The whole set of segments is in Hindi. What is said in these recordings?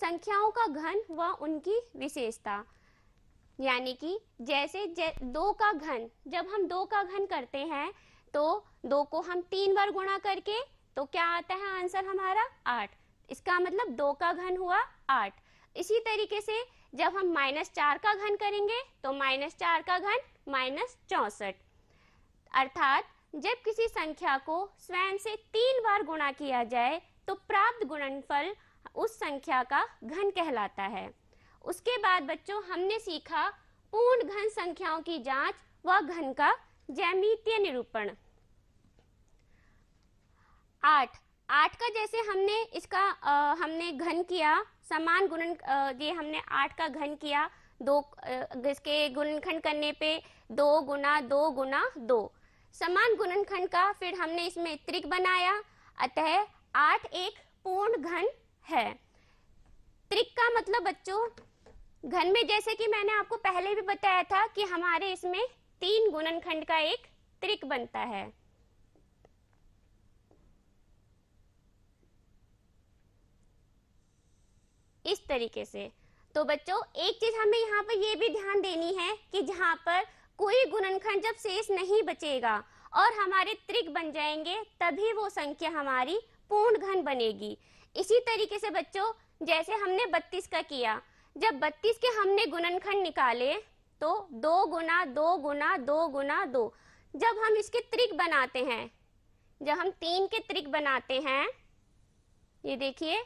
संख्याओं का घन व उनकी विशेषता यानी कि जैसे जै, दो का घन जब हम दो का घन करते हैं तो दो को हम तीन बार गुणा करके तो क्या आता है आंसर हमारा आठ इसका मतलब दो का घन हुआ आठ इसी तरीके से जब हम माइनस चार का घन करेंगे तो माइनस चार का घन माइनस चौसठ अर्थात जब किसी संख्या को स्वयं से तीन बार गुणा किया जाए तो प्राप्त गुणनफल उस संख्या का घन कहलाता है उसके बाद बच्चों हमने सीखा पूर्ण घन संख्याओं की जांच व घन का जैमितीय निरूपण आठ आठ का जैसे हमने इसका आ, हमने घन किया समान गुणन ये हमने आठ का घन किया दो इसके गुणनखंड करने पे दो गुना दो गुना दो समान गुणनखंड का फिर हमने इसमें त्रिक बनाया अतः आठ एक पूर्ण घन है त्रिक का मतलब बच्चों घन में जैसे कि मैंने आपको पहले भी बताया था कि हमारे इसमें तीन गुणनखंड का एक त्रिक बनता है इस तरीके से तो बच्चों एक चीज हमें यहाँ पर यह भी ध्यान देनी है कि जहां पर कोई गुणनखंड जब शेष नहीं बचेगा और हमारे त्रिक बन जाएंगे तभी वो संख्या हमारी पूर्ण घन बनेगी इसी तरीके से बच्चों जैसे हमने बत्तीस का किया जब बत्तीस के हमने गुणनखंड निकाले तो दो गुना दो गुना दो गुना दो जब हम इसके त्रिक बनाते हैं जब हम तीन के त्रिक बनाते हैं ये देखिए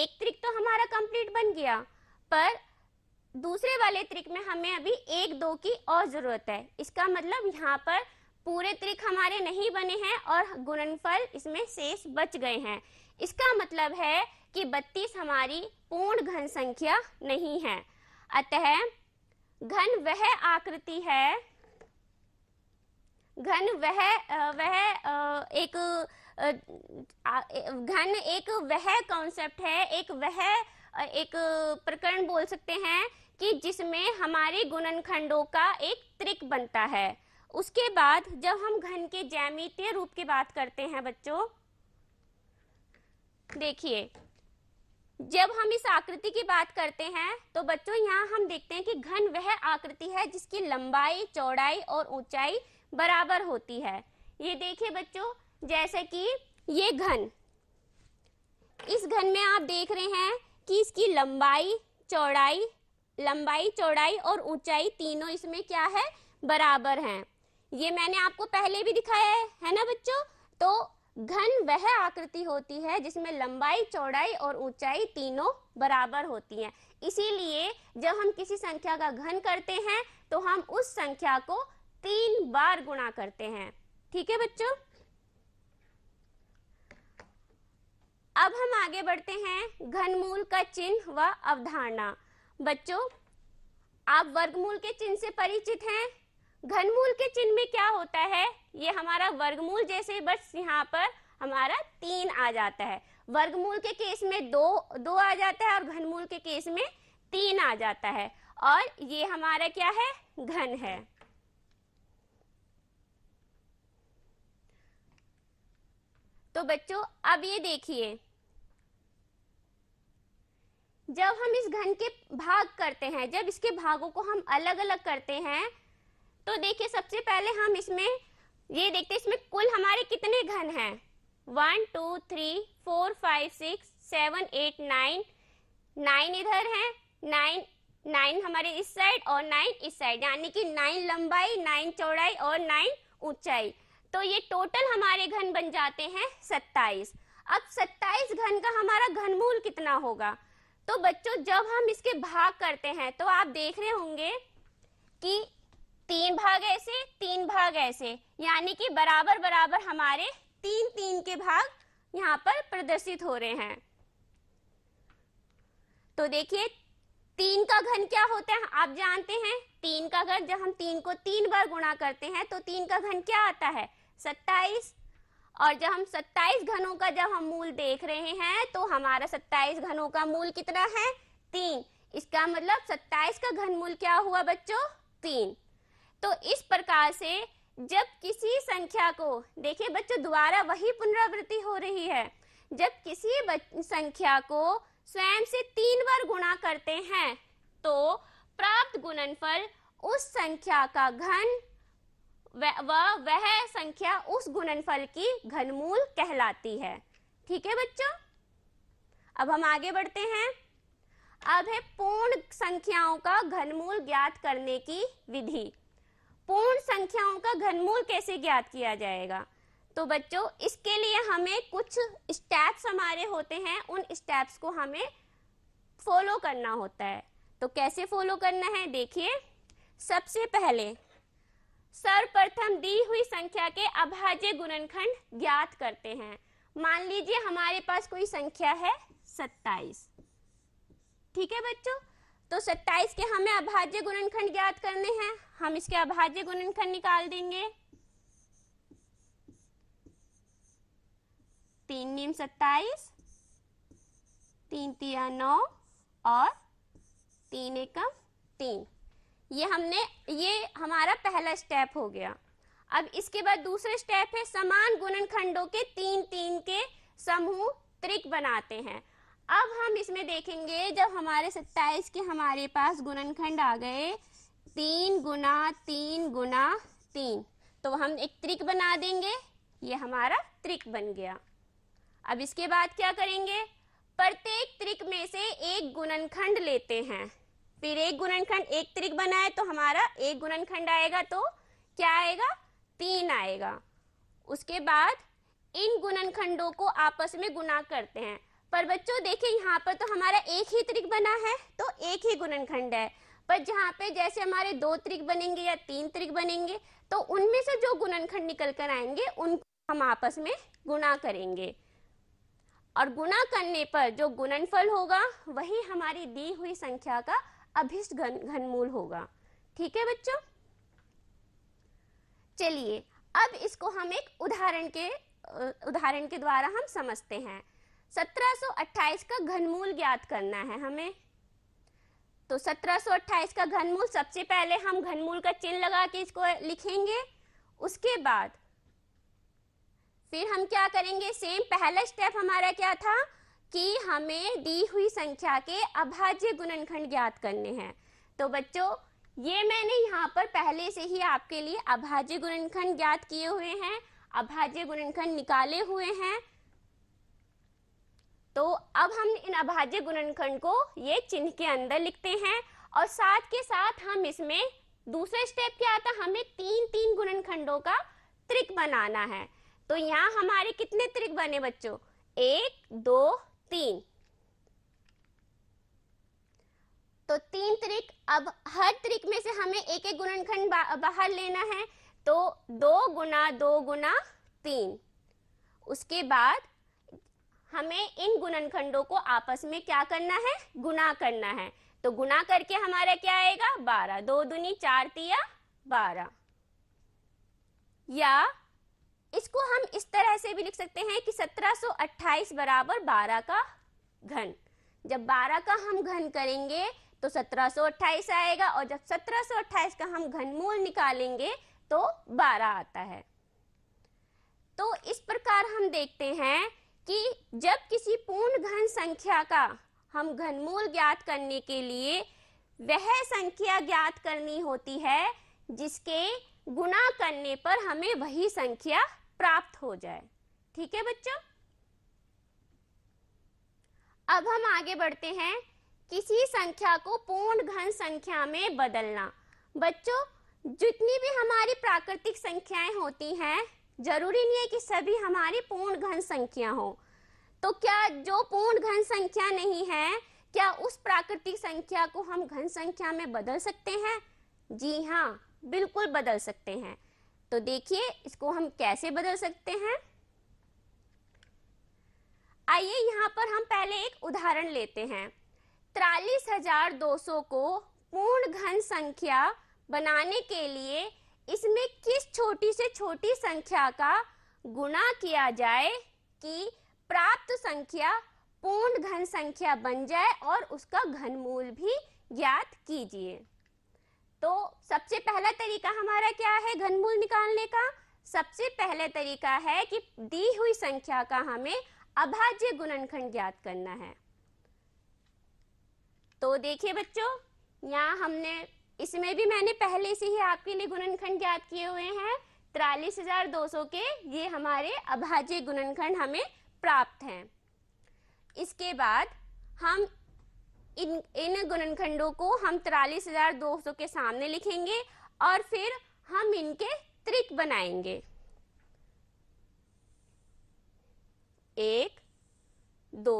एक त्रिक तो हमारा कंप्लीट बन गया पर दूसरे वाले त्रिक में हमें अभी एक दो की और जरूरत है इसका मतलब यहाँ पर पूरे त्रिक हमारे नहीं बने हैं और गुणनफल इसमें शेष बच गए हैं इसका मतलब है कि 32 हमारी पूर्ण घन संख्या नहीं है अतः घन वह आकृति है घन वह वह एक घन एक वह कॉन्सेप्ट है एक वह एक प्रकरण बोल सकते हैं कि जिसमें हमारे गुणनखंडों का एक त्रिक बनता है उसके बाद जब हम घन के जैमितीय रूप की बात करते हैं बच्चों देखिए जब हम इस आकृति की बात करते हैं तो बच्चों यहाँ हम देखते हैं कि घन वह आकृति है जिसकी लंबाई चौड़ाई और ऊंचाई बराबर होती है ये देखिए बच्चों जैसे कि ये घन इस घन में आप देख रहे हैं कि इसकी लंबाई चौड़ाई लंबाई चौड़ाई और ऊंचाई तीनों इसमें क्या है बराबर हैं ये मैंने आपको पहले भी दिखाया है है ना बच्चों तो घन वह आकृति होती है जिसमें लंबाई चौड़ाई और ऊंचाई तीनों बराबर होती हैं इसीलिए जब हम किसी संख्या का घन करते हैं तो हम उस संख्या को तीन बार गुणा करते हैं ठीक है बच्चों अब हम आगे बढ़ते हैं घनमूल का चिन्ह व अवधारणा बच्चों आप वर्गमूल के चिन्ह से परिचित हैं घनमूल के चिन्ह में क्या होता है ये हमारा वर्गमूल जैसे बस यहाँ पर हमारा तीन आ जाता है वर्गमूल के केस में दो दो आ जाता है और घनमूल के केस में तीन आ जाता है और ये हमारा क्या है घन है तो बच्चों अब ये देखिए जब हम इस घन के भाग करते हैं जब इसके भागों को हम अलग अलग करते हैं तो देखिए सबसे पहले हम इसमें ये देखते हैं इसमें कुल हमारे कितने घन हैं one two three four five six seven eight nine nine इधर है नाइन नाइन हमारे इस साइड और नाइन इस साइड यानी कि नाइन लंबाई नाइन चौड़ाई और नाइन ऊंचाई तो ये टोटल हमारे घन बन जाते हैं सत्ताईस अब सत्ताईस घन का हमारा घनमूल कितना होगा तो बच्चों जब हम इसके भाग करते हैं तो आप देख रहे होंगे कि तीन भाग ऐसे तीन भाग ऐसे यानी कि बराबर बराबर हमारे तीन तीन के भाग यहाँ पर प्रदर्शित हो रहे हैं तो देखिए तीन का घन क्या होता है आप जानते हैं तीन का घन जब हम तीन को तीन बार गुणा करते हैं तो तीन का घन क्या आता है सत्ताईस और जब हम सत्ताईस घनों का जब हम मूल देख रहे हैं तो हमारा सत्ताईस घनों का मूल कितना है तीन इसका मतलब सत्ताईस का घनमूल क्या हुआ बच्चों तीन तो इस प्रकार से जब किसी संख्या को देखिए बच्चों द्वारा वही पुनरावृत्ति हो रही है जब किसी संख्या को स्वयं से तीन बार गुणा करते हैं तो प्राप्त गुणनफल उस संख्या का घन वह वह संख्या उस गुणनफल की घनमूल कहलाती है ठीक है बच्चों अब हम आगे बढ़ते हैं अब है पूर्ण संख्याओं का घनमूल ज्ञात करने की विधि पूर्ण संख्याओं का घनमूल कैसे ज्ञात किया जाएगा तो बच्चों इसके लिए हमें कुछ स्टेप्स हमारे होते हैं उन स्टेप्स को हमें फॉलो करना होता है तो कैसे फॉलो करना है देखिए सबसे पहले सर्वप्रथम दी हुई संख्या के अभाज्य गुणनखंड ज्ञात करते हैं मान लीजिए हमारे पास कोई संख्या है सत्ताईस ठीक है बच्चों तो 27 के हमें अभाज्य गुणनखंड ज्ञात करने हैं हम इसके अभाज्य गुणनखंड निकाल देंगे तीन नीम सत्ताईस तीन तिया नौ और तीन एकम तीन ये हमने ये हमारा पहला स्टेप हो गया अब इसके बाद दूसरा स्टेप है समान गुणनखंडों के तीन तीन के समूह त्रिक बनाते हैं अब हम इसमें देखेंगे जब हमारे सत्ताईस के हमारे पास गुणनखंड आ गए तीन गुना तीन गुना तीन तो हम एक त्रिक बना देंगे ये हमारा त्रिक बन गया अब इसके बाद क्या करेंगे प्रत्येक त्रिक में से एक गुणनखंड लेते हैं फिर एक गुणनखंड एक त्रिक बनाए तो हमारा एक गुणनखंड आएगा तो क्या आएगा तीन आएगा उसके बाद इन गुणनखंडों को आपस में गुना करते हैं पर बच्चों देखिए यहाँ पर तो हमारा एक ही त्रिक बना है तो एक ही गुणनखंड है पर जहाँ पे जैसे हमारे दो त्रिक बनेंगे या तीन त्रिक बनेंगे तो उनमें से जो गुणनखंड निकल कर आएंगे उनको हम आपस में गुणा करेंगे और गुणा करने पर जो गुणनफल होगा वही हमारी दी हुई संख्या का अभिष्ट घन घनमूल होगा ठीक है बच्चों चलिए अब इसको हम एक उदाहरण के उदाहरण के द्वारा हम समझते हैं 1728 का घनमूल ज्ञात करना है हमें तो 1728 का घनमूल सबसे पहले हम घनमूल का चिन्ह लगा के इसको लिखेंगे उसके बाद फिर हम क्या करेंगे सेम पहला स्टेप हमारा क्या था कि हमें दी हुई संख्या के अभाज्य गुणनखंड ज्ञात करने हैं तो बच्चों ये मैंने यहाँ पर पहले से ही आपके लिए अभाज्य गुणनखंड ज्ञात किए हुए हैं अभाज्य गुणनखंड निकाले हुए हैं तो अब हम इन अभाज्य गुणनखंड को ये चिन्ह के अंदर लिखते हैं और साथ के साथ हम इसमें दूसरे स्टेप क्या आता है हमें तीन तीन गुणनखंडों का त्रिक बनाना है तो यहाँ हमारे कितने त्रिक बने बच्चों एक दो तीन तो तीन त्रिक अब हर त्रिक में से हमें एक एक गुणनखंड बाहर लेना है तो दो गुना दो गुना तीन उसके बाद हमें इन गुणनखंडों को आपस में क्या करना है गुना करना है तो गुना करके हमारा क्या आएगा बारह दो दुनी चार तिया बारह या इसको हम इस तरह से भी लिख सकते हैं कि 1728 बराबर 12 का घन जब 12 का हम घन करेंगे तो 1728 आएगा और जब 1728 का हम घनमूल निकालेंगे तो 12 आता है तो इस प्रकार हम देखते हैं कि जब किसी पूर्ण घन संख्या का हम घनमूल ज्ञात करने के लिए वह संख्या ज्ञात करनी होती है जिसके गुना करने पर हमें वही संख्या प्राप्त हो जाए ठीक है बच्चों अब हम आगे बढ़ते हैं किसी संख्या को पूर्ण घन संख्या में बदलना बच्चों जितनी भी हमारी प्राकृतिक संख्याएं होती हैं जरूरी नहीं है कि सभी हमारी पूर्ण घन संख्या हो तो क्या जो पूर्ण घन संख्या नहीं है क्या उस प्राकृतिक संख्या को हम घन संख्या में बदल सकते हैं जी हाँ बिल्कुल बदल सकते हैं तो देखिए इसको हम कैसे बदल सकते हैं आइए यहाँ पर हम पहले एक उदाहरण लेते हैं तिरालीस हजार दो सौ को पूर्ण घन संख्या बनाने के लिए इसमें किस छोटी से छोटी संख्या का गुणा किया जाए कि प्राप्त संख्या पूर्ण घन संख्या बन जाए और उसका घनमूल भी ज्ञात कीजिए तो सबसे पहला तरीका हमारा क्या है घनमूल निकालने का सबसे पहले तरीका है कि दी हुई संख्या का हमें अभाज्य गुणनखंड ज्ञात करना है तो देखिए बच्चों यहाँ हमने इसमें भी मैंने पहले से ही आपके लिए गुणनखंड ज्ञात किए हुए हैं तिरालीस हजार दो सौ के ये हमारे अभाज्य गुणनखंड हमें प्राप्त हैं इसके बाद हम इन इन गुणनखंडों को हम तिरालीस हजार दो सौ के सामने लिखेंगे और फिर हम इनके त्रिक बनाएंगे एक दो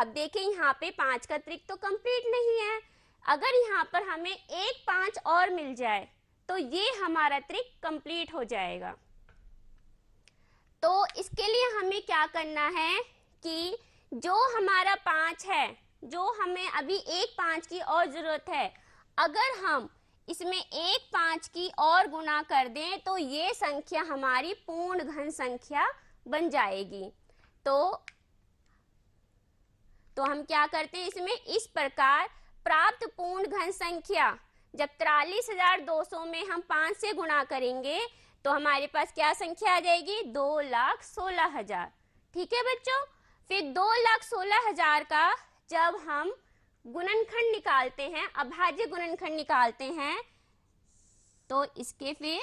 अब देखें यहाँ पे पांच का त्रिक तो कंप्लीट नहीं है अगर यहाँ पर हमें एक पांच और मिल जाए तो ये हमारा त्रिक कंप्लीट हो जाएगा तो इसके लिए हमें क्या करना है कि जो हमारा पांच है जो हमें अभी एक पाँच की और ज़रूरत है अगर हम इसमें एक पांच की और गुणा कर दें तो ये संख्या हमारी पूर्ण घन संख्या बन जाएगी तो तो हम क्या करते हैं इसमें इस प्रकार प्राप्त पूर्ण घन संख्या जब तिरालीस हजार दो सौ में हम पांच से गुणा करेंगे तो हमारे पास क्या संख्या आ जाएगी दो लाख सोलह हजार ठीक है बच्चों फिर दो लाख सोलह हजार का जब हम गुणनखंड निकालते हैं अभाज्य गुणनखंड निकालते हैं तो इसके फिर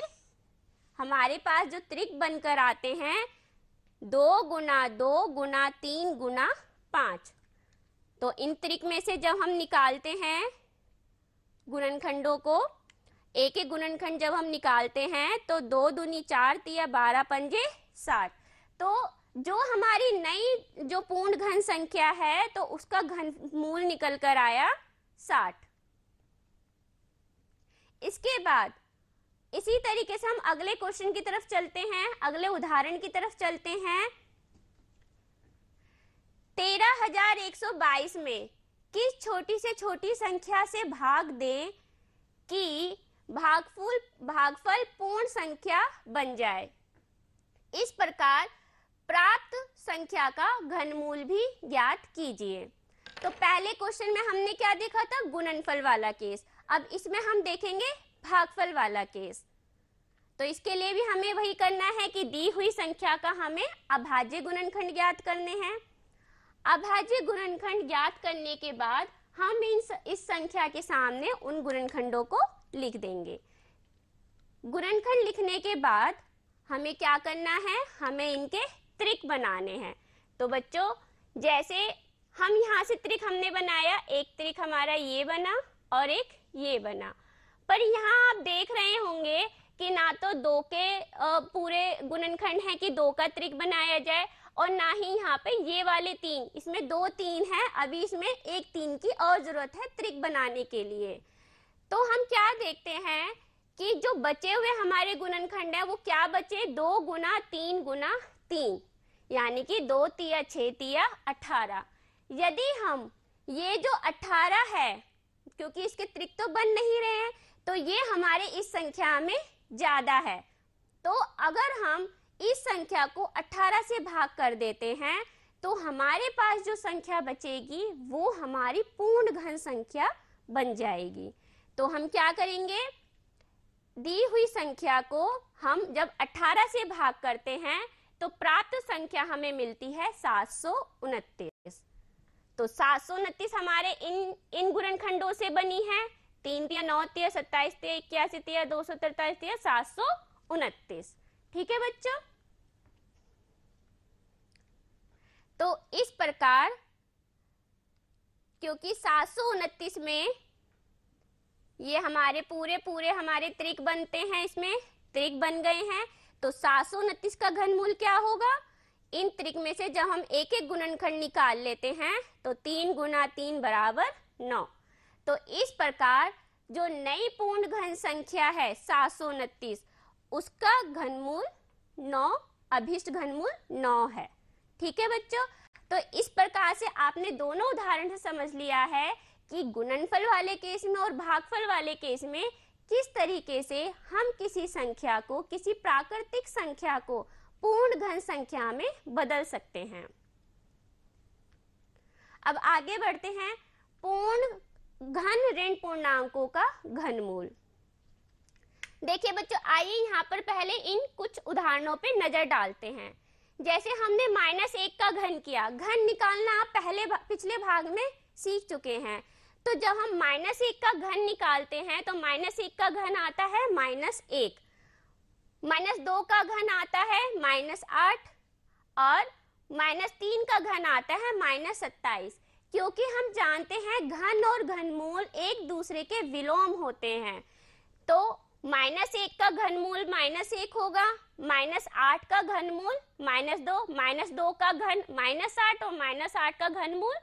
हमारे पास जो त्रिक बनकर आते हैं दो गुना दो गुना तीन गुना पांच तो इन त्रिक में से जब हम निकालते हैं गुणनखंडों को एक एक गुणनखंड जब हम निकालते हैं तो दो दूनी चार तिया बारह पंजे साठ तो जो हमारी नई जो पूर्ण घन संख्या है तो उसका घन मूल निकल कर आया साठ इसके बाद इसी तरीके से हम अगले क्वेश्चन की तरफ चलते हैं अगले उदाहरण की तरफ चलते हैं तेरह हजार एक सौ बाईस में किस छोटी से छोटी संख्या से भाग दें कि भागफल भागफल पूर्ण संख्या बन जाए इस प्रकार प्राप्त संख्या का घनमूल भी ज्ञात कीजिए तो पहले क्वेश्चन में हमने क्या देखा था गुणनफल वाला केस अब इसमें हम देखेंगे भागफल वाला केस तो इसके लिए भी हमें वही करना है कि दी हुई संख्या का हमें अभाज्य गुणनखंड ज्ञात करने हैं अभाज्य गुणनखंड ज्ञात करने के बाद हम इन इस संख्या के सामने उन गुणनखंडों को लिख देंगे गुणनखंड लिखने के बाद हमें क्या करना है हमें इनके त्रिक बनाने हैं तो बच्चों जैसे हम यहाँ से त्रिक हमने बनाया एक त्रिक हमारा ये बना और एक ये बना पर यहाँ आप देख रहे होंगे कि ना तो दो के पूरे गुणनखंड है कि दो का त्रिक बनाया जाए और ना ही यहाँ पे ये वाले तीन इसमें दो तीन है अभी इसमें एक तीन की और जरूरत है त्रिक बनाने के लिए तो हम क्या देखते हैं कि जो बचे हुए हमारे गुणनखंड है वो क्या बचे दो गुना तीन गुना तीन यानी कि दो तिया छः तिया अठारह यदि हम ये जो अठारह है क्योंकि इसके त्रिक तो बन नहीं रहे हैं तो ये हमारे इस संख्या में ज्यादा है तो अगर हम इस संख्या को 18 से भाग कर देते हैं तो हमारे पास जो संख्या बचेगी वो हमारी पूर्ण घन संख्या बन जाएगी तो हम क्या करेंगे दी हुई संख्या को हम जब 18 से भाग करते हैं तो प्राप्त संख्या हमें मिलती है सात तो सात हमारे इन इन गुणनखंडों से बनी है तीन तिया नौ तिया सत्ताईस तिया इक्यासी तिया दो सौ तरतालीस तिया सात सौ उनतीस ठीक है बच्चों तो इस प्रकार क्योंकि सात सौ उनतीस में ये हमारे पूरे पूरे हमारे त्रिक बनते हैं इसमें त्रिक बन गए हैं तो सात सौ उनतीस का घनमूल क्या होगा इन त्रिक में से जब हम एक एक गुणनखंड निकाल लेते हैं तो तीन गुना तीन बराबर नौ तो इस प्रकार जो नई पूर्ण घन संख्या है सात सौ उनतीस उसका घनमूल नौ अभिष्ट घनमूल नौ है ठीक है बच्चों तो इस प्रकार से आपने दोनों उदाहरण से समझ लिया है कि गुणनफल वाले केस में और भागफल वाले केस में किस तरीके से हम किसी संख्या को किसी प्राकृतिक संख्या को पूर्ण घन संख्या में बदल सकते हैं अब आगे बढ़ते हैं पूर्ण घन ऋण पूर्णांकों का घनमूल देखिए बच्चों आइए यहाँ पर पहले इन कुछ उदाहरणों पे नजर डालते हैं जैसे हमने माइनस एक का घन किया घन निकालना आप पहले भा, पिछले भाग में सीख चुके हैं तो जब हम माइनस एक का घन निकालते हैं तो माइनस एक का घन आता है माइनस एक माइनस दो का घन आता है माइनस आठ और माइनस तीन का घन आता है माइनस सत्ताईस क्योंकि हम जानते हैं घन और घनमूल एक दूसरे के विलोम होते हैं तो माइनस एक का घनमूल माइनस एक होगा माइनस आठ का घनमूल माइनस दो माइनस दो का घन माइनस आठ और माइनस आठ का घनमूल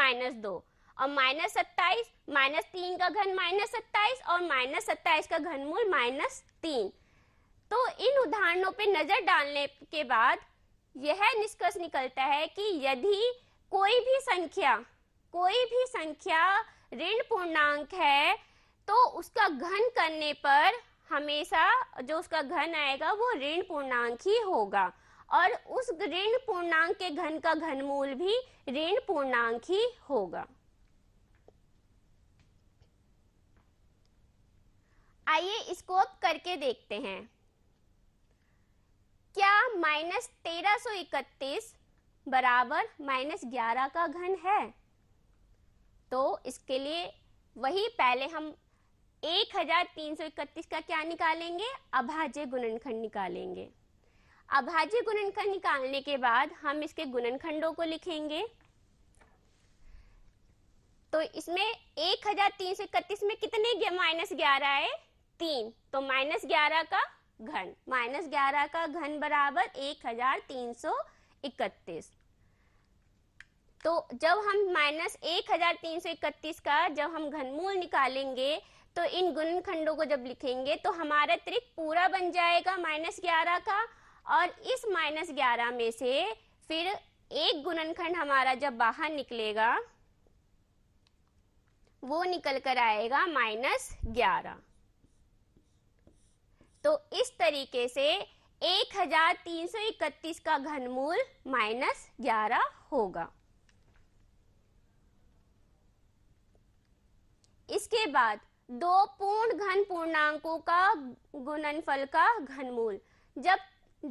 माइनस दो और माइनस सत्ताईस माइनस तीन का घन माइनस सत्ताईस और माइनस सत्ताईस का घनमूल माइनस तीन तो इन उदाहरणों पर नजर डालने के बाद यह निष्कर्ष निकलता है कि यदि कोई भी संख्या कोई भी संख्या ऋण पूर्णांक है तो उसका घन करने पर हमेशा जो उसका घन आएगा वो ऋण पूर्णांक ही होगा और उस ऋण पूर्णांक के घन का घनमूल भी ऋण पूर्णांक ही होगा आइए इसको अब करके देखते हैं क्या माइनस तेरह सो इकतीस बराबर माइनस ग्यारह का घन है तो इसके लिए वही पहले हम एक हजार तीन सौ इकतीस का क्या निकालेंगे अभाज्य गुणनखंड निकालेंगे अभाज्य गुणनखंड निकालने के बाद हम इसके गुणनखंडों को लिखेंगे तो इसमें एक हजार तीन सौ इकतीस में कितने माइनस ग्यारह है तीन तो माइनस ग्यारह का घन माइनस ग्यारह का घन बराबर एक हजार तीन सौ इकतीस तो जब हम माइनस एक हजार तीन सौ इकतीस का जब हम घनमूल निकालेंगे तो इन गुणनखंडों को जब लिखेंगे तो हमारा त्रिक पूरा बन जाएगा माइनस ग्यारह का और इस माइनस ग्यारह में से फिर एक गुणनखंड हमारा जब बाहर निकलेगा वो निकल कर आएगा माइनस ग्यारह तो इस तरीके से एक हजार तीन सौ इकतीस का घनमूल माइनस ग्यारह होगा इसके बाद दो पूर्ण घन पूर्णांकों का गुणनफल का घनमूल जब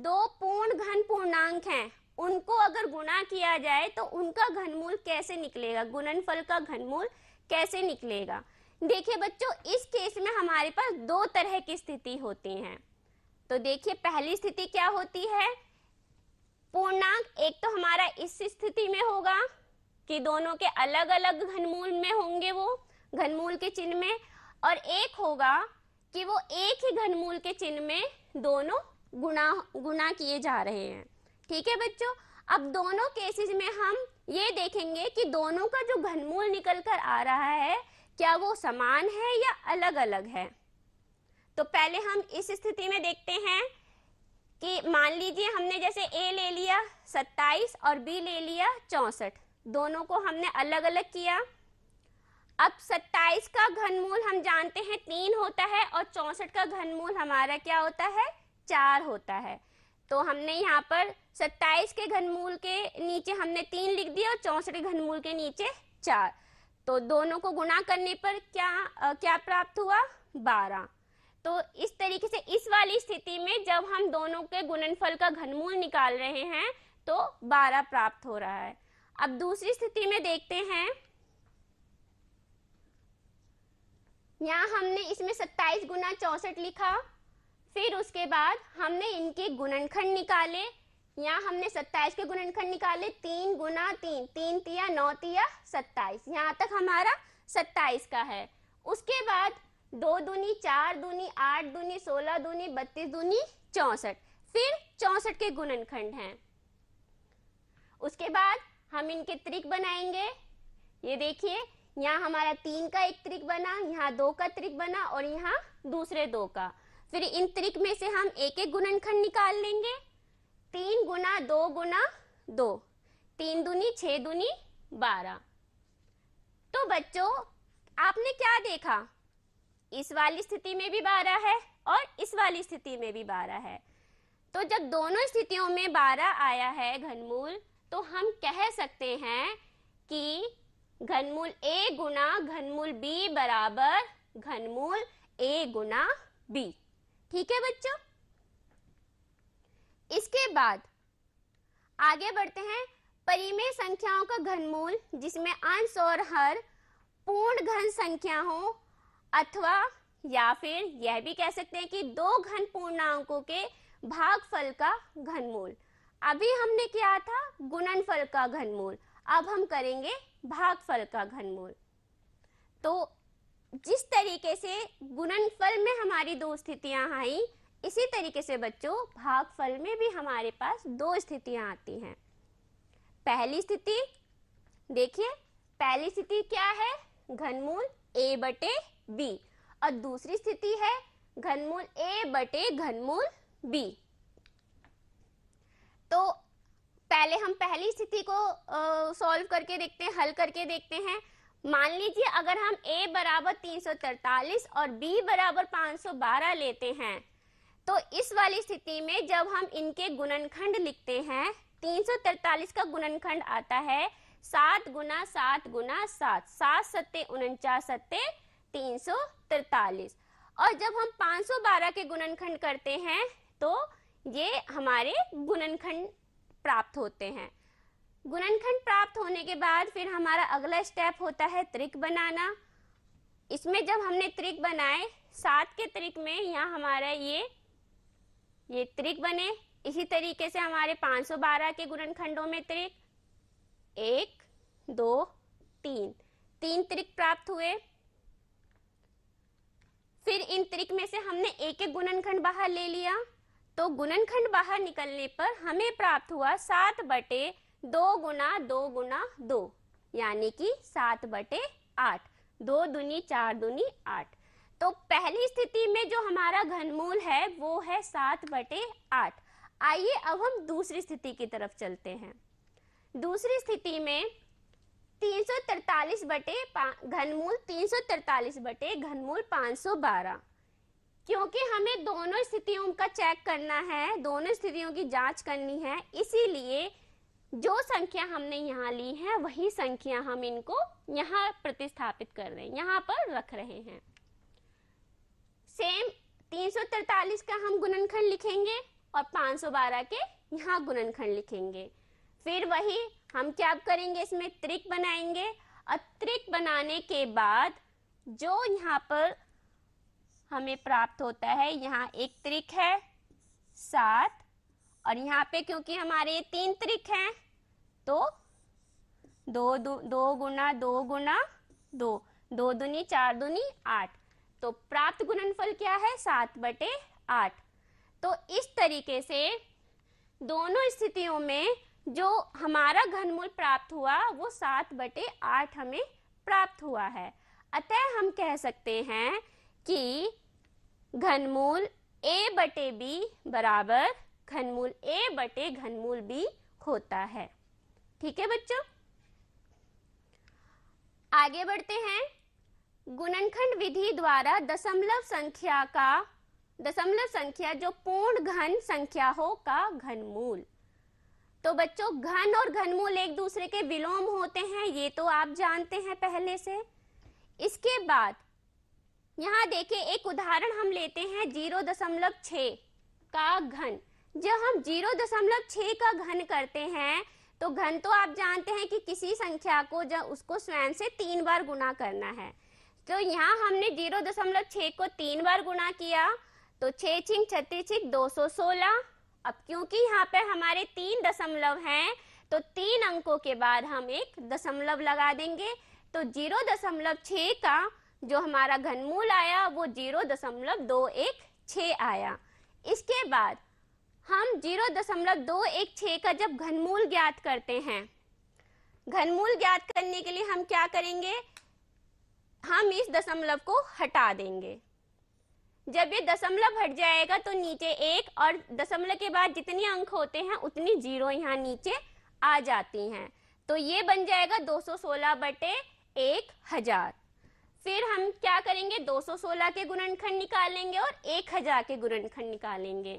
दो पूर्ण घन पूर्णांक हैं उनको अगर गुणा किया जाए तो उनका घनमूल कैसे निकलेगा गुणनफल का घनमूल कैसे निकलेगा देखिए बच्चों इस केस में हमारे पास दो तरह की स्थिति होती हैं तो देखिए पहली स्थिति क्या होती है पूर्णांक एक तो हमारा इस स्थिति में होगा कि दोनों के अलग अलग घनमूल में होंगे वो घनमूल के चिन्ह में और एक होगा कि वो एक ही घनमूल के चिन्ह में दोनों गुना गुना किए जा रहे हैं ठीक है बच्चों अब दोनों केसेस में हम ये देखेंगे कि दोनों का जो घनमूल निकल कर आ रहा है क्या वो समान है या अलग अलग है तो पहले हम इस स्थिति में देखते हैं कि मान लीजिए हमने जैसे ए ले लिया 27 और बी ले लिया 64 दोनों को हमने अलग अलग किया अब 27 का घनमूल हम जानते हैं तीन होता है और चौंसठ का घनमूल हमारा क्या होता है चार होता है तो हमने यहाँ पर 27 के घनमूल के नीचे हमने तीन लिख दिया और चौंसठ के घनमूल के नीचे चार तो दोनों को गुणा करने पर क्या आ, क्या प्राप्त हुआ बारह तो इस तरीके से इस वाली स्थिति में जब हम दोनों के गुणनफल का घनमूल निकाल रहे हैं तो बारह प्राप्त हो रहा है अब दूसरी स्थिति में देखते हैं यहाँ हमने इसमें सत्ताईस गुना चौसठ लिखा फिर उसके बाद हमने इनके गुणनखंड निकाले यहाँ हमने सत्ताईस के गुणनखंड निकाले तीन गुना तीन तीन तिया नौ तिया सत्ताईस यहाँ तक हमारा सत्ताईस का है उसके बाद दो दूनी चार दूनी आठ दूनी सोलह दूनी बत्तीस दूनी चौसठ फिर चौसठ के गुणनखंड हैं उसके बाद हम इनके त्रिक बनाएंगे ये देखिए यहाँ हमारा तीन का एक त्रिक बना यहाँ दो का त्रिक बना और यहाँ दूसरे दो का फिर इन त्रिक में से हम एक एक गुणनखंड निकाल लेंगे तीन गुना दो गुना दो तीन दुनी छः दुनी बारह तो बच्चों आपने क्या देखा इस वाली स्थिति में भी बारह है और इस वाली स्थिति में भी बारह है तो जब दोनों स्थितियों में बारह आया है घनमूल तो हम कह सकते हैं कि घनमूल ए गुना घनमूल बी बराबर घनमूल ए गुना बी ठीक है बच्चों इसके बाद आगे बढ़ते हैं परिमेय संख्याओं का घनमूल जिसमें अंश और हर पूर्ण घन संख्या हो अथवा या फिर यह भी कह सकते हैं कि दो घन पूर्णांकों के भागफल का घनमूल अभी हमने किया था गुणनफल का घनमूल अब हम करेंगे भागफल का घनमूल तो जिस तरीके से गुणनफल में हमारी दो स्थितियां आई इसी तरीके से बच्चों भागफल में भी हमारे पास दो स्थितियां आती हैं पहली स्थिति देखिए पहली स्थिति क्या है घनमूल ए बटे बी और दूसरी स्थिति है घनमूल ए बटे घनमूल बी तो पहले हम पहली स्थिति को सॉल्व करके देखते हैं हल करके देखते हैं मान लीजिए अगर हम ए बराबर तीन और बी बराबर 512 लेते हैं तो इस वाली स्थिति में जब हम इनके गुणनखंड लिखते हैं 343 का गुणनखंड आता है सात गुना सात गुना सात सात सत्ते उनचास सत्ते तीन सौ तिरतालीस और जब हम 512 के गुणनखंड करते हैं तो ये हमारे गुणनखंड प्राप्त होते हैं गुणनखंड प्राप्त होने के बाद फिर हमारा अगला स्टेप होता है त्रिक बनाना इसमें जब हमने त्रिक बनाए सात के त्रिक में यहाँ हमारा ये ये त्रिक बने इसी तरीके से हमारे 512 के गुणनखंडों में त्रिक एक दो तीन तीन त्रिक प्राप्त हुए फिर इन त्रिक में से हमने एक एक गुणनखंड बाहर ले लिया तो गुणनखंड बाहर निकलने पर हमें प्राप्त हुआ सात बटे दो गुना दो गुना दो यानी कि सात बटे आठ दो दुनी चार दुनी आठ तो पहली स्थिति में जो हमारा घनमूल है वो है सात बटे आठ आइए अब हम दूसरी स्थिति की तरफ चलते हैं दूसरी स्थिति में 343 बटे घनमूल 343 बटे घनमूल 512 क्योंकि हमें दोनों स्थितियों का चेक करना है दोनों स्थितियों की जांच करनी है इसीलिए जो संख्या हमने यहाँ ली है वही संख्या हम इनको यहाँ प्रतिस्थापित कर रहे हैं यहाँ पर रख रहे हैं सेम 343 का हम गुणनखंड लिखेंगे और 512 के यहाँ गुणनखंड लिखेंगे फिर वही हम क्या करेंगे इसमें त्रिक बनाएंगे और त्रिक बनाने के बाद जो यहाँ पर हमें प्राप्त होता है यहाँ एक त्रिक है सात और यहाँ पे क्योंकि हमारे तीन त्रिक हैं तो दो दो, दो गुना दो गुना दो दो दुनी चार दुनी आठ तो प्राप्त गुणनफल क्या है सात बटे आठ तो इस तरीके से दोनों स्थितियों में जो हमारा घनमूल प्राप्त हुआ वो सात बटे आठ हमें प्राप्त हुआ है अतः हम कह सकते हैं कि घनमूल ए बटे बी बराबर घनमूल ए बटे घनमूल बी होता है ठीक है बच्चों आगे बढ़ते हैं गुणनखंड विधि द्वारा दशमलव संख्या का दशमलव संख्या जो पूर्ण घन संख्या हो का घनमूल तो बच्चों घन और घनमूल एक दूसरे के विलोम होते हैं ये तो आप जानते हैं पहले से इसके बाद यहाँ देखें एक उदाहरण हम लेते हैं जीरो दशमलव छ का घन जब हम जीरो दशमलव छ का घन करते हैं तो घन तो आप जानते हैं कि किसी संख्या को जब उसको स्वयं से तीन बार गुना करना है तो यहाँ हमने जीरो दशमलव छ को तीन बार गुना किया तो छः छिंग छत्तीस छिंग दो सौ सोलह अब क्योंकि यहाँ पे हमारे तीन दशमलव हैं तो तीन अंकों के बाद हम एक दशमलव लगा देंगे तो जीरो दशमलव छ का जो हमारा घनमूल आया वो जीरो दशमलव दो एक छ आया इसके बाद हम जीरो दशमलव दो एक छः का जब घनमूल ज्ञात करते हैं घनमूल ज्ञात करने के लिए हम क्या करेंगे हम इस दशमलव को हटा देंगे जब ये दशमलव हट जाएगा तो नीचे एक और दशमलव के बाद जितने अंक होते हैं उतनी जीरो यहाँ नीचे आ जाती हैं तो ये बन जाएगा 216 सौ बटे एक हजार फिर हम क्या करेंगे 216 के गुणनखंड निकालेंगे और 1000 के गुणनखंड निकालेंगे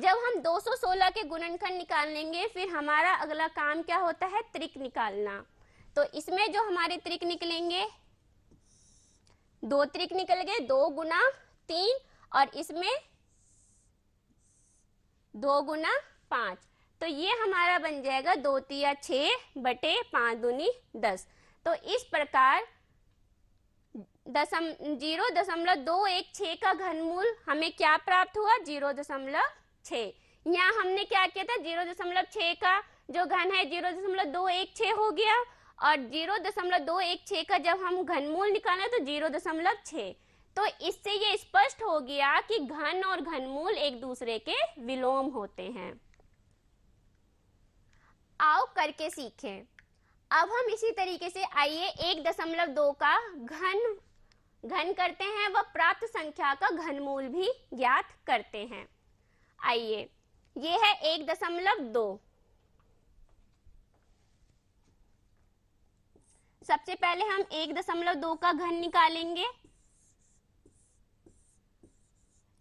जब हम 216 के गुणनखंड निकाल लेंगे फिर हमारा अगला काम क्या होता है त्रिक निकालना तो इसमें जो हमारे त्रिक निकलेंगे दो त्रिक निकल गए दो गुना तीन और इसमें दो गुना पांच तो ये हमारा बन जाएगा दो तिया छः बटे पांच दूनी दस तो इस प्रकार दशम जीरो दशमलव दो एक छ का घनमूल हमें क्या प्राप्त हुआ जीरो दशमलव छ यहाँ हमने क्या किया था जीरो दशमलव छ का जो घन है जीरो दशमलव दो एक छ हो गया और जीरो दशमलव दो एक छ का जब हम घनमूल निकाले तो जीरो दशमलव छ तो इससे ये स्पष्ट हो गया कि घन और घनमूल एक दूसरे के विलोम होते हैं आओ करके सीखें अब हम इसी तरीके से आइए एक दशमलव दो का घन घन करते हैं व प्राप्त संख्या का घनमूल भी ज्ञात करते हैं आइए ये है एक दशमलव दो सबसे पहले हम एक दशमलव दो का घन निकालेंगे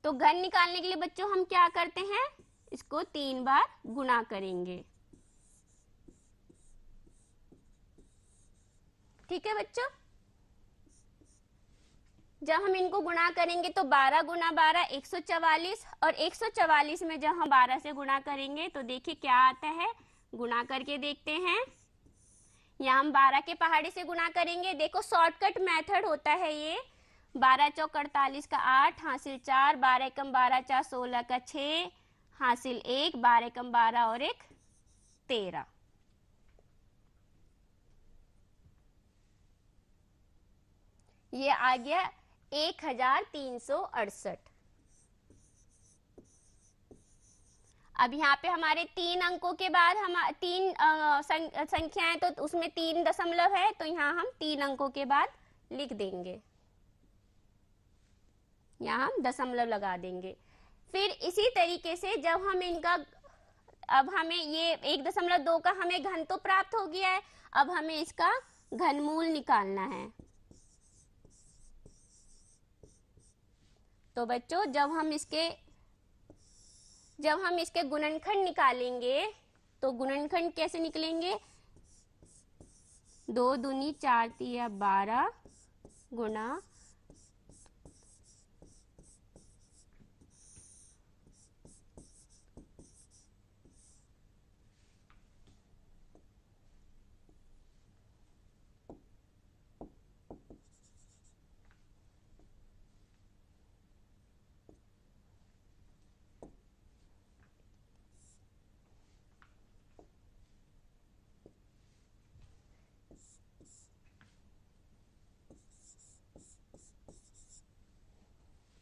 तो घन निकालने के लिए बच्चों हम क्या करते हैं इसको तीन बार गुना करेंगे ठीक है बच्चों जब हम इनको गुणा करेंगे तो 12 गुना बारह एक और 144 में जब हम 12 से गुणा करेंगे तो देखिए क्या आता है गुणा करके देखते हैं या हम 12 के पहाड़ी से गुणा करेंगे देखो शॉर्टकट मेथड होता है ये 12 चौक अड़तालीस का 8 हासिल 4 बारह कम बारह चार सोलह का 6 हासिल 1 बारह कम बारह और एक 13 ये आ गया एक हजार तीन सौ अड़सठ अब यहाँ पे हमारे तीन अंकों के बाद हम तीन सं, संख्याएं तो उसमें तीन दशमलव है तो यहाँ हम तीन अंकों के बाद लिख देंगे यहाँ हम दशमलव लगा देंगे फिर इसी तरीके से जब हम इनका अब हमें ये एक दशमलव दो का हमें घन तो प्राप्त हो गया है अब हमें इसका घनमूल निकालना है तो बच्चों जब हम इसके जब हम इसके गुणनखंड निकालेंगे तो गुणनखंड कैसे निकलेंगे दो दूनी चार तिया बारह गुणा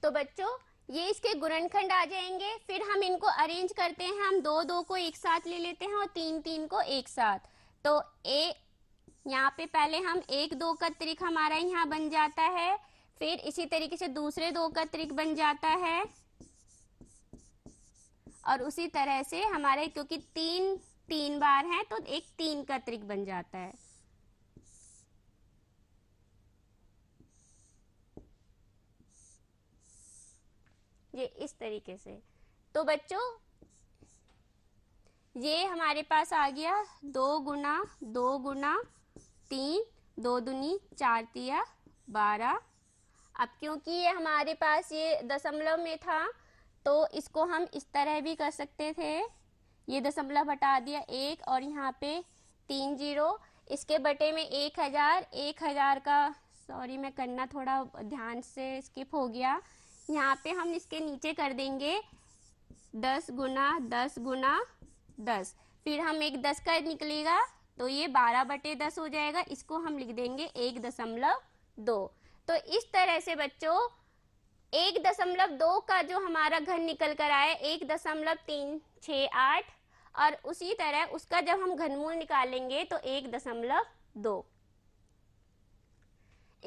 तो बच्चों ये इसके गुणनखंड आ जाएंगे फिर हम इनको अरेंज करते हैं हम दो दो को एक साथ ले लेते हैं और तीन तीन को एक साथ तो ए यहाँ पे पहले हम एक दो का त्रिक हमारा यहाँ बन जाता है फिर इसी तरीके से दूसरे दो का त्रिक बन जाता है और उसी तरह से हमारे क्योंकि तीन तीन बार हैं तो एक तीन का त्रिक बन जाता है ये इस तरीके से तो बच्चों ये हमारे पास आ गया दो गुना दो गुना तीन दो दुनी चार तिया बारह अब क्योंकि ये हमारे पास ये दशमलव में था तो इसको हम इस तरह भी कर सकते थे ये दशमलव हटा दिया एक और यहाँ पे तीन जीरो इसके बटे में एक हजार एक हजार का सॉरी मैं करना थोड़ा ध्यान से स्किप हो गया यहाँ पे हम इसके नीचे कर देंगे दस गुना दस गुना दस फिर हम एक दस का निकलेगा तो ये बारह बटे दस हो जाएगा इसको हम लिख देंगे एक दशमलव दो तो इस तरह से बच्चों एक दशमलव दो का जो हमारा घन निकल कर आया एक दशमलव तीन छ आठ और उसी तरह उसका जब हम घनमूल निकालेंगे तो एक दशमलव दो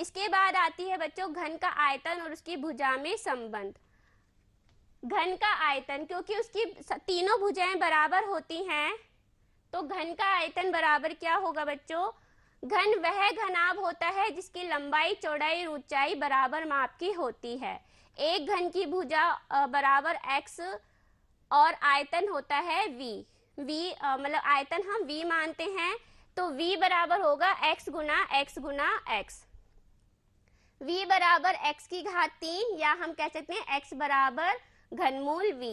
इसके बाद आती है बच्चों घन का आयतन और उसकी भुजा में संबंध घन का आयतन क्योंकि उसकी तीनों भुजाएं बराबर होती हैं तो घन का आयतन बराबर क्या होगा बच्चों घन वह घनाभ होता है जिसकी लंबाई चौड़ाई ऊंचाई बराबर माप की होती है एक घन की भुजा बराबर एक्स और आयतन होता है वी वी मतलब आयतन हम वी मानते हैं तो वी बराबर होगा एक्स गुना एक्स गुना एक्स v बराबर x की घात तीन या हम कह सकते हैं x बराबर घनमूल v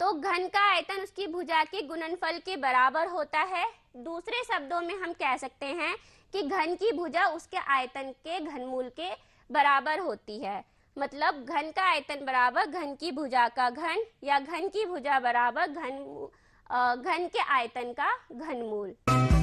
तो घन का आयतन उसकी भुजा के गुणनफल के बराबर होता है दूसरे शब्दों में हम कह सकते हैं कि घन की भुजा उसके आयतन के घनमूल के बराबर होती है मतलब घन का आयतन बराबर घन की भुजा का घन या घन की भुजा बराबर घन घन के आयतन का घनमूल